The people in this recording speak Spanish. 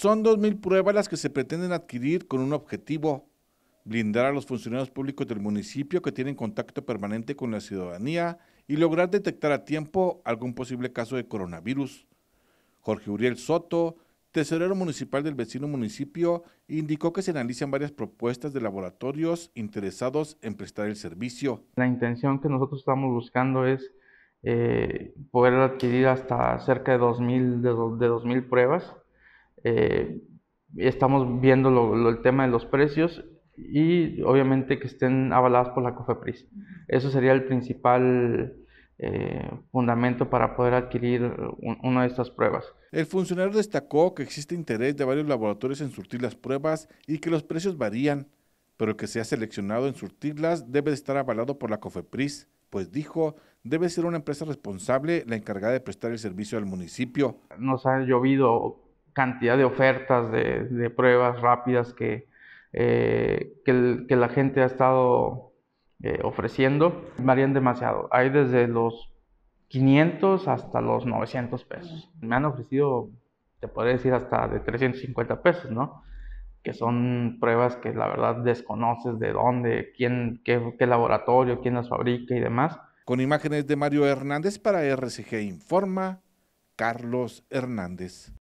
Son 2.000 pruebas las que se pretenden adquirir con un objetivo, blindar a los funcionarios públicos del municipio que tienen contacto permanente con la ciudadanía y lograr detectar a tiempo algún posible caso de coronavirus. Jorge Uriel Soto, tesorero municipal del vecino municipio, indicó que se analizan varias propuestas de laboratorios interesados en prestar el servicio. La intención que nosotros estamos buscando es eh, poder adquirir hasta cerca de 2.000 de, de 2000 pruebas eh, estamos viendo el tema de los precios y obviamente que estén avaladas por la COFEPRIS. Eso sería el principal eh, fundamento para poder adquirir una de estas pruebas. El funcionario destacó que existe interés de varios laboratorios en surtir las pruebas y que los precios varían, pero que sea seleccionado en surtirlas debe estar avalado por la COFEPRIS, pues dijo, debe ser una empresa responsable la encargada de prestar el servicio al municipio. Nos ha llovido cantidad de ofertas, de, pruebas rápidas que, eh, que, la gente ha estado eh, ofreciendo, varían demasiado. Hay desde los 500 hasta los 900 pesos. Me han ofrecido, te podría decir, hasta de 350 pesos, ¿no? Que son pruebas que la verdad desconoces de dónde, quién, qué, qué laboratorio, quién las fabrica y demás. Con imágenes de Mario Hernández para RCG Informa, Carlos Hernández.